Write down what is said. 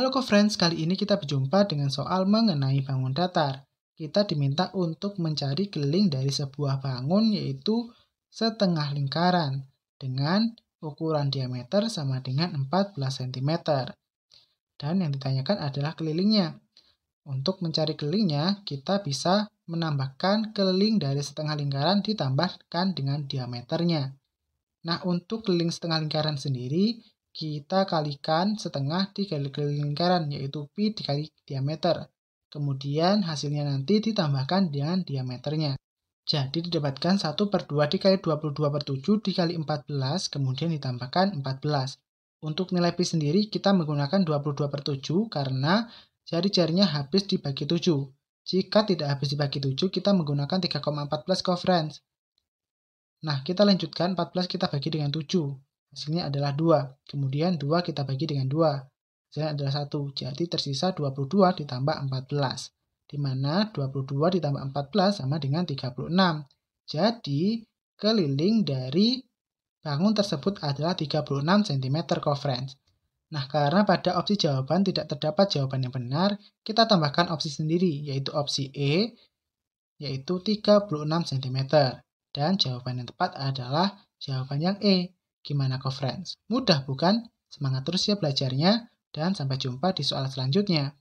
Halo co-friends, kali ini kita berjumpa dengan soal mengenai bangun datar. Kita diminta untuk mencari keliling dari sebuah bangun yaitu setengah lingkaran dengan ukuran diameter sama dengan 14 cm. Dan yang ditanyakan adalah kelilingnya. Untuk mencari kelilingnya, kita bisa menambahkan keliling dari setengah lingkaran ditambahkan dengan diameternya. Nah, untuk keliling setengah lingkaran sendiri, kita kalikan setengah dikali lingkaran, yaitu pi dikali diameter. Kemudian hasilnya nanti ditambahkan dengan diameternya. Jadi didapatkan 1 per 2 dikali 22 per 7 dikali 14, kemudian ditambahkan 14. Untuk nilai pi sendiri kita menggunakan 22 per 7 karena jari-jarinya habis dibagi 7. Jika tidak habis dibagi 7, kita menggunakan 3,14 covariance. Nah, kita lanjutkan 14 kita bagi dengan 7. Hasilnya adalah 2. Kemudian 2 kita bagi dengan 2. Hasilnya adalah 1. Jadi tersisa 22 ditambah 14. Di mana 22 ditambah 14 sama dengan 36. Jadi keliling dari bangun tersebut adalah 36 cm coverage. Nah, karena pada opsi jawaban tidak terdapat jawaban yang benar, kita tambahkan opsi sendiri, yaitu opsi E, yaitu 36 cm. Dan jawaban yang tepat adalah jawaban yang E, Gimana kok friends? Mudah bukan? Semangat terus ya belajarnya dan sampai jumpa di soal selanjutnya.